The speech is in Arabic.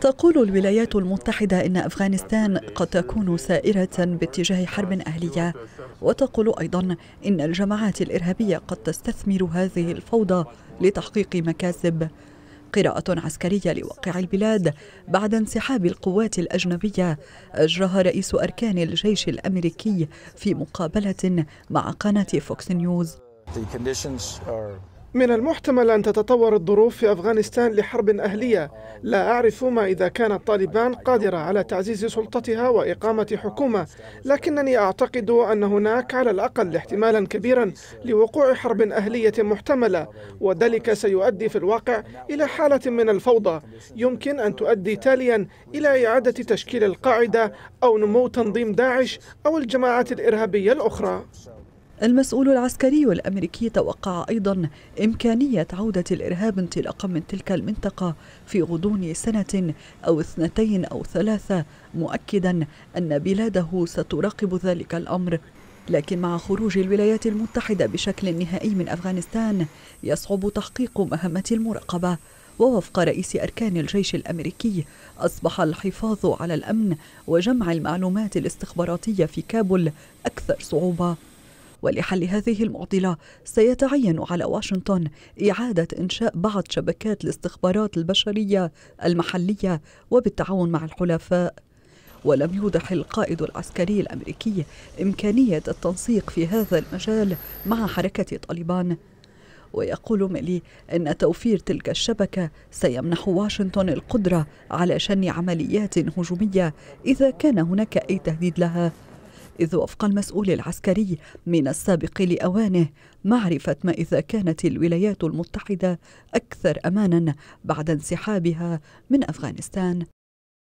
تقول الولايات المتحدة إن أفغانستان قد تكون سائرة باتجاه حرب أهلية وتقول أيضا إن الجماعات الإرهابية قد تستثمر هذه الفوضى لتحقيق مكاسب قراءة عسكرية لواقع البلاد بعد انسحاب القوات الأجنبية أجراها رئيس أركان الجيش الأمريكي في مقابلة مع قناة فوكس نيوز من المحتمل أن تتطور الظروف في أفغانستان لحرب أهلية لا أعرف ما إذا كانت طالبان قادرة على تعزيز سلطتها وإقامة حكومة لكنني أعتقد أن هناك على الأقل احتمالا كبيرا لوقوع حرب أهلية محتملة وذلك سيؤدي في الواقع إلى حالة من الفوضى يمكن أن تؤدي تاليا إلى إعادة تشكيل القاعدة أو نمو تنظيم داعش أو الجماعات الإرهابية الأخرى المسؤول العسكري الامريكي توقع ايضا امكانيه عوده الارهاب انطلاقا من تلك المنطقه في غضون سنه او اثنتين او ثلاثه مؤكدا ان بلاده ستراقب ذلك الامر لكن مع خروج الولايات المتحده بشكل نهائي من افغانستان يصعب تحقيق مهمه المراقبه ووفق رئيس أركان الجيش الأمريكي أصبح الحفاظ على الأمن وجمع المعلومات الاستخباراتية في كابول أكثر صعوبة ولحل هذه المعضلة سيتعين على واشنطن إعادة إنشاء بعض شبكات الاستخبارات البشرية المحلية وبالتعاون مع الحلفاء ولم يوضح القائد العسكري الامريكي امكانيه التنسيق في هذا المجال مع حركه طالبان ويقول ميلي ان توفير تلك الشبكه سيمنح واشنطن القدره على شن عمليات هجوميه اذا كان هناك اي تهديد لها إذ وفق المسؤول العسكري من السابق لأوانه معرفة ما إذا كانت الولايات المتحدة أكثر أمانا بعد انسحابها من أفغانستان